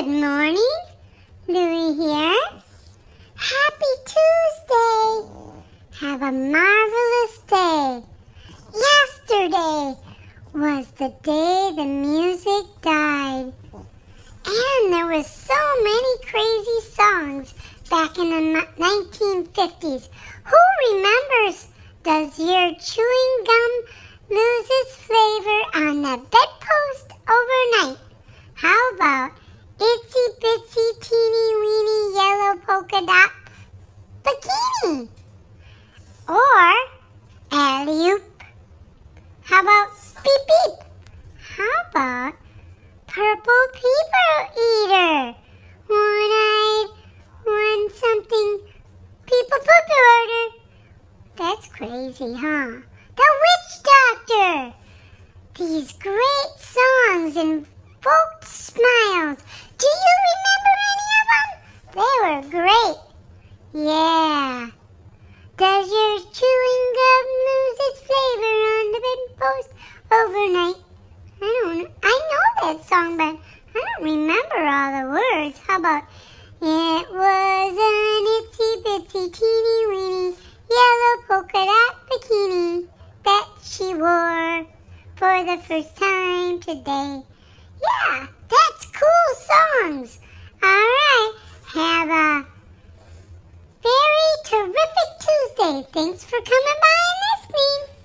Good morning, Louie here. Happy Tuesday. Have a marvelous day. Yesterday was the day the music died. And there were so many crazy songs back in the 1950s. Who remembers Does Your Chewing Gum bitsy teeny weeny yellow polka dot bikini. Or alley-oop. How about beep beep? How about purple paper eater? One-eyed, one-something people put poo order. That's crazy, huh? The Witch Doctor! These great songs and folk smiles song, but I don't remember all the words. How about it was an itsy bitsy teeny weeny yellow polka dot bikini that she wore for the first time today. Yeah, that's cool songs. All right, have a very terrific Tuesday. Thanks for coming by and listening.